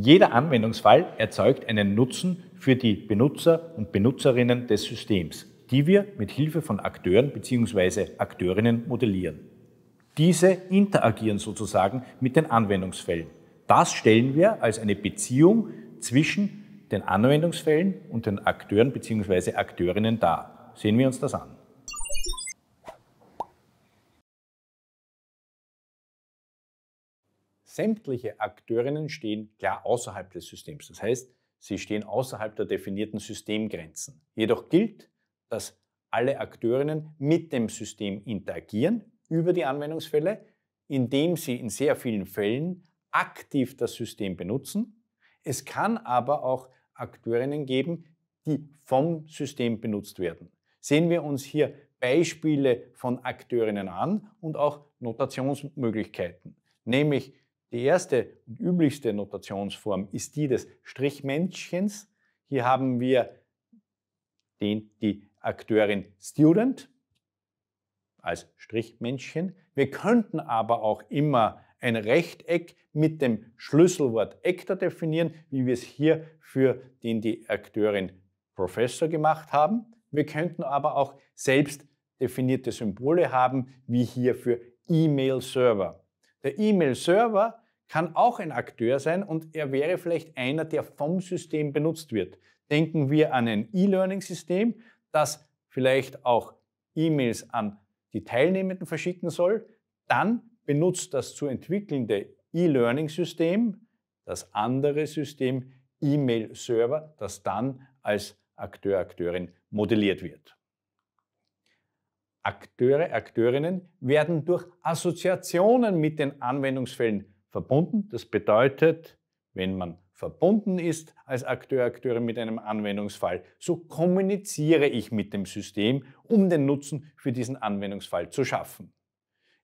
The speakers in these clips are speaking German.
Jeder Anwendungsfall erzeugt einen Nutzen für die Benutzer und Benutzerinnen des Systems, die wir mit Hilfe von Akteuren bzw. Akteurinnen modellieren. Diese interagieren sozusagen mit den Anwendungsfällen. Das stellen wir als eine Beziehung zwischen den Anwendungsfällen und den Akteuren bzw. Akteurinnen dar. Sehen wir uns das an. sämtliche Akteurinnen stehen klar außerhalb des Systems. Das heißt, sie stehen außerhalb der definierten Systemgrenzen. Jedoch gilt, dass alle Akteurinnen mit dem System interagieren über die Anwendungsfälle, indem sie in sehr vielen Fällen aktiv das System benutzen. Es kann aber auch Akteurinnen geben, die vom System benutzt werden. Sehen wir uns hier Beispiele von Akteurinnen an und auch Notationsmöglichkeiten, nämlich die erste und üblichste Notationsform ist die des Strichmännchens. Hier haben wir den, die Akteurin Student als Strichmännchen. Wir könnten aber auch immer ein Rechteck mit dem Schlüsselwort Actor definieren, wie wir es hier für den die Akteurin Professor gemacht haben. Wir könnten aber auch selbst definierte Symbole haben, wie hier für E-Mail-Server. Der E-Mail-Server kann auch ein Akteur sein und er wäre vielleicht einer, der vom System benutzt wird. Denken wir an ein E-Learning-System, das vielleicht auch E-Mails an die Teilnehmenden verschicken soll. Dann benutzt das zu entwickelnde E-Learning-System das andere System E-Mail-Server, das dann als Akteur, Akteurin modelliert wird. Akteure, Akteurinnen werden durch Assoziationen mit den Anwendungsfällen verbunden. Das bedeutet, wenn man verbunden ist als Akteur, Akteure mit einem Anwendungsfall, so kommuniziere ich mit dem System, um den Nutzen für diesen Anwendungsfall zu schaffen.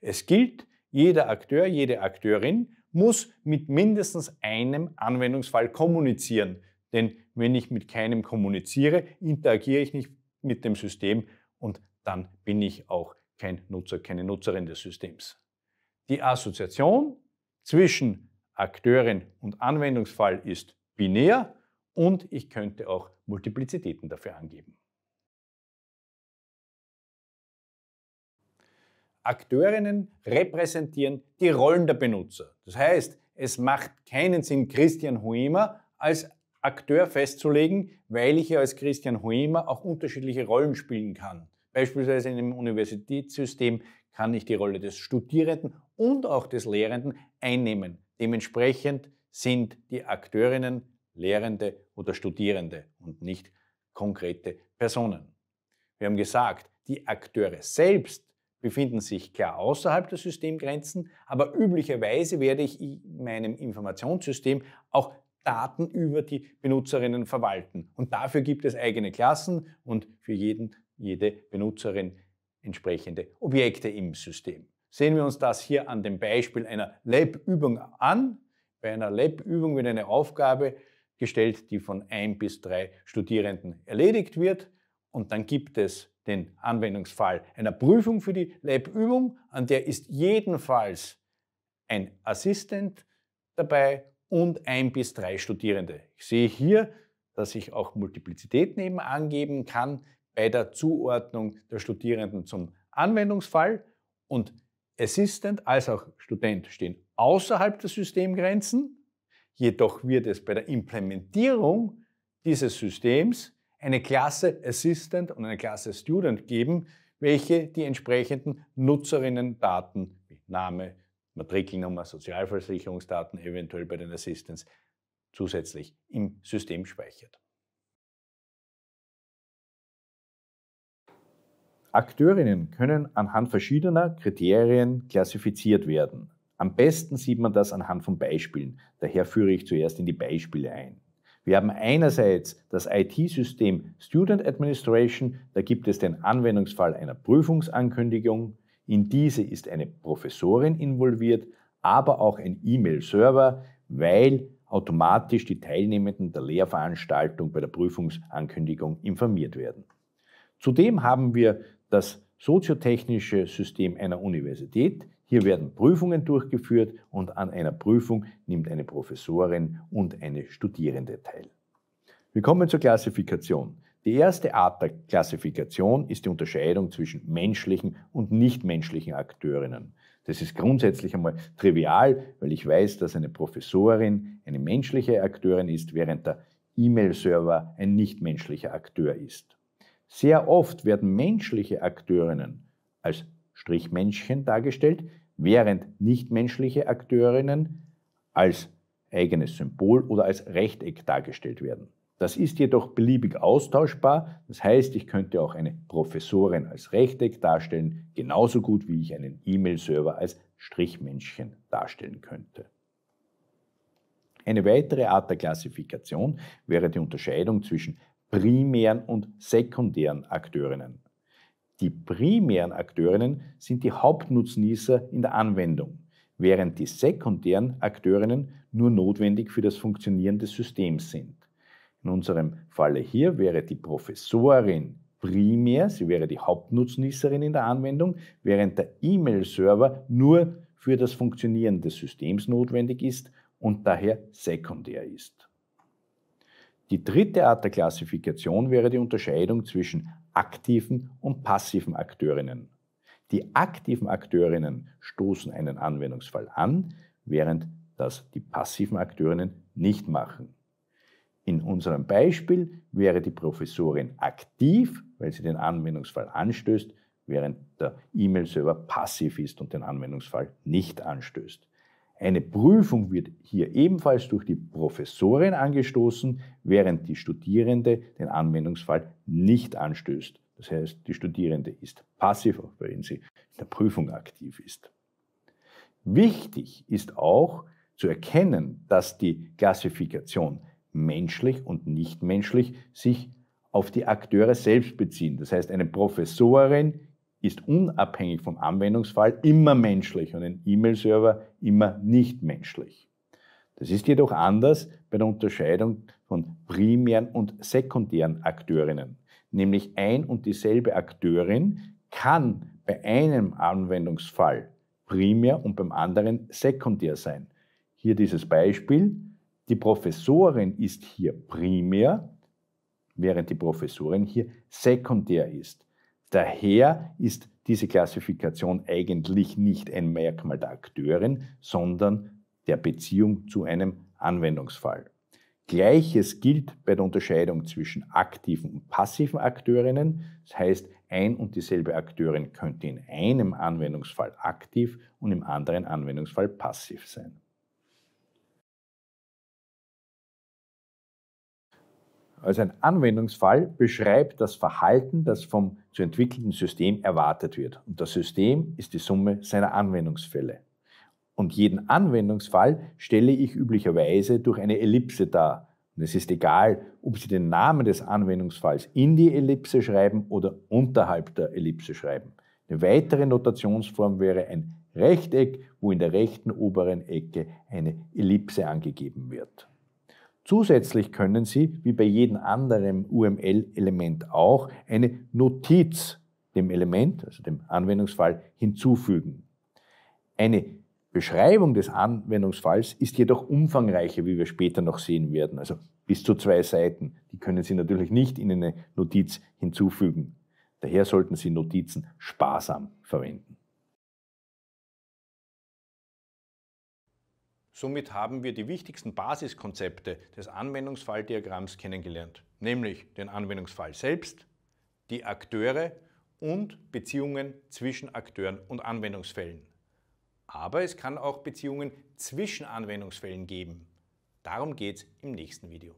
Es gilt, jeder Akteur, jede Akteurin muss mit mindestens einem Anwendungsfall kommunizieren. Denn wenn ich mit keinem kommuniziere, interagiere ich nicht mit dem System und dann bin ich auch kein Nutzer, keine Nutzerin des Systems. Die Assoziation zwischen Akteurin und Anwendungsfall ist binär und ich könnte auch Multiplizitäten dafür angeben. Akteurinnen repräsentieren die Rollen der Benutzer. Das heißt, es macht keinen Sinn, Christian Huemer als Akteur festzulegen, weil ich ja als Christian Huemer auch unterschiedliche Rollen spielen kann. Beispielsweise in einem Universitätssystem kann ich die Rolle des Studierenden und auch des Lehrenden einnehmen. Dementsprechend sind die Akteurinnen Lehrende oder Studierende und nicht konkrete Personen. Wir haben gesagt, die Akteure selbst befinden sich klar außerhalb der Systemgrenzen, aber üblicherweise werde ich in meinem Informationssystem auch Daten über die Benutzerinnen verwalten. Und dafür gibt es eigene Klassen und für jeden jede Benutzerin entsprechende Objekte im System. Sehen wir uns das hier an dem Beispiel einer Lab-Übung an. Bei einer Lab-Übung wird eine Aufgabe gestellt, die von ein bis drei Studierenden erledigt wird. Und dann gibt es den Anwendungsfall einer Prüfung für die Lab-Übung, an der ist jedenfalls ein Assistent dabei und ein bis drei Studierende. Ich sehe hier, dass ich auch Multiplizität neben angeben kann bei der Zuordnung der Studierenden zum Anwendungsfall und Assistant als auch Student stehen außerhalb der Systemgrenzen. Jedoch wird es bei der Implementierung dieses Systems eine Klasse Assistant und eine Klasse Student geben, welche die entsprechenden Nutzerinnen-Daten wie Name, Matrikelnummer, Sozialversicherungsdaten eventuell bei den Assistants zusätzlich im System speichert. Akteurinnen können anhand verschiedener Kriterien klassifiziert werden. Am besten sieht man das anhand von Beispielen. Daher führe ich zuerst in die Beispiele ein. Wir haben einerseits das IT-System Student Administration, da gibt es den Anwendungsfall einer Prüfungsankündigung. In diese ist eine Professorin involviert, aber auch ein E-Mail-Server, weil automatisch die Teilnehmenden der Lehrveranstaltung bei der Prüfungsankündigung informiert werden. Zudem haben wir das soziotechnische System einer Universität. Hier werden Prüfungen durchgeführt und an einer Prüfung nimmt eine Professorin und eine Studierende teil. Wir kommen zur Klassifikation. Die erste Art der Klassifikation ist die Unterscheidung zwischen menschlichen und nichtmenschlichen Akteurinnen. Das ist grundsätzlich einmal trivial, weil ich weiß, dass eine Professorin eine menschliche Akteurin ist, während der E-Mail-Server ein nichtmenschlicher Akteur ist. Sehr oft werden menschliche Akteurinnen als Strichmännchen dargestellt, während nichtmenschliche Akteurinnen als eigenes Symbol oder als Rechteck dargestellt werden. Das ist jedoch beliebig austauschbar. Das heißt, ich könnte auch eine Professorin als Rechteck darstellen, genauso gut wie ich einen E-Mail-Server als Strichmännchen darstellen könnte. Eine weitere Art der Klassifikation wäre die Unterscheidung zwischen primären und sekundären Akteurinnen. Die primären Akteurinnen sind die Hauptnutznießer in der Anwendung, während die sekundären Akteurinnen nur notwendig für das Funktionieren des Systems sind. In unserem Falle hier wäre die Professorin primär, sie wäre die Hauptnutznießerin in der Anwendung, während der E-Mail-Server nur für das Funktionieren des Systems notwendig ist und daher sekundär ist. Die dritte Art der Klassifikation wäre die Unterscheidung zwischen aktiven und passiven Akteurinnen. Die aktiven Akteurinnen stoßen einen Anwendungsfall an, während das die passiven Akteurinnen nicht machen. In unserem Beispiel wäre die Professorin aktiv, weil sie den Anwendungsfall anstößt, während der E-Mail-Server passiv ist und den Anwendungsfall nicht anstößt. Eine Prüfung wird hier ebenfalls durch die Professorin angestoßen, während die Studierende den Anwendungsfall nicht anstößt. Das heißt, die Studierende ist passiv, auch wenn sie in der Prüfung aktiv ist. Wichtig ist auch zu erkennen, dass die Klassifikation menschlich und nichtmenschlich sich auf die Akteure selbst beziehen. Das heißt, eine Professorin ist unabhängig vom Anwendungsfall immer menschlich und ein E-Mail-Server immer nicht menschlich. Das ist jedoch anders bei der Unterscheidung von primären und sekundären Akteurinnen. Nämlich ein und dieselbe Akteurin kann bei einem Anwendungsfall primär und beim anderen sekundär sein. Hier dieses Beispiel. Die Professorin ist hier primär, während die Professorin hier sekundär ist. Daher ist diese Klassifikation eigentlich nicht ein Merkmal der Akteurin, sondern der Beziehung zu einem Anwendungsfall. Gleiches gilt bei der Unterscheidung zwischen aktiven und passiven Akteurinnen. Das heißt, ein und dieselbe Akteurin könnte in einem Anwendungsfall aktiv und im anderen Anwendungsfall passiv sein. Also ein Anwendungsfall beschreibt das Verhalten, das vom zu entwickelnden System erwartet wird. Und das System ist die Summe seiner Anwendungsfälle. Und jeden Anwendungsfall stelle ich üblicherweise durch eine Ellipse dar. Und es ist egal, ob Sie den Namen des Anwendungsfalls in die Ellipse schreiben oder unterhalb der Ellipse schreiben. Eine weitere Notationsform wäre ein Rechteck, wo in der rechten oberen Ecke eine Ellipse angegeben wird. Zusätzlich können Sie, wie bei jedem anderen UML-Element auch, eine Notiz dem Element, also dem Anwendungsfall, hinzufügen. Eine Beschreibung des Anwendungsfalls ist jedoch umfangreicher, wie wir später noch sehen werden, also bis zu zwei Seiten. Die können Sie natürlich nicht in eine Notiz hinzufügen. Daher sollten Sie Notizen sparsam verwenden. Somit haben wir die wichtigsten Basiskonzepte des Anwendungsfalldiagramms kennengelernt, nämlich den Anwendungsfall selbst, die Akteure und Beziehungen zwischen Akteuren und Anwendungsfällen. Aber es kann auch Beziehungen zwischen Anwendungsfällen geben. Darum geht es im nächsten Video.